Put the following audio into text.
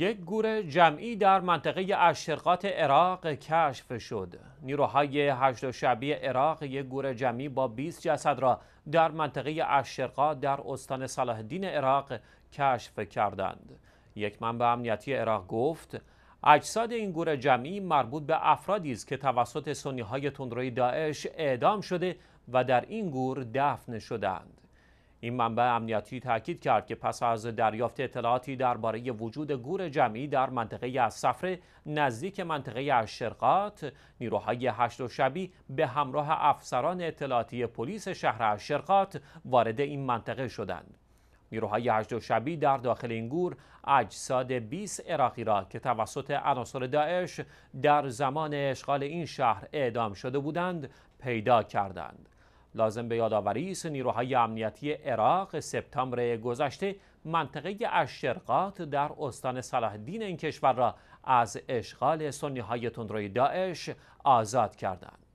یک گور جمعی در منطقه اشرقات عراق کشف شد. نیروهای هشت شبی عراق یک گور جمعی با 20 جسد را در منطقه اشرقات در استان صلاح الدین عراق کشف کردند. یک منبع امنیتی عراق گفت اجساد این گور جمعی مربوط به افرادی است که توسط سنی تندروی داعش اعدام شده و در این گور دفن شدند. این منبع امنیتی تاکید کرد که پس از دریافت اطلاعاتی درباره وجود گور جمعی در منطقه صفره نزدیک منطقه اشرقات، نیروهای هشت و شبی به همراه افسران اطلاعاتی پلیس شهر اشرقات وارد این منطقه شدند نیروهای هشت و شبی در داخل این گور اجساد 20 عراقی را که توسط عناصر داعش در زمان اشغال این شهر اعدام شده بودند پیدا کردند لازم به یادآوری است نیروهای امنیتی عراق سپتامبر گذشته منطقه اشرقات در استان صلاح این کشور را از اشغال سنی های تندروی داعش آزاد کردند.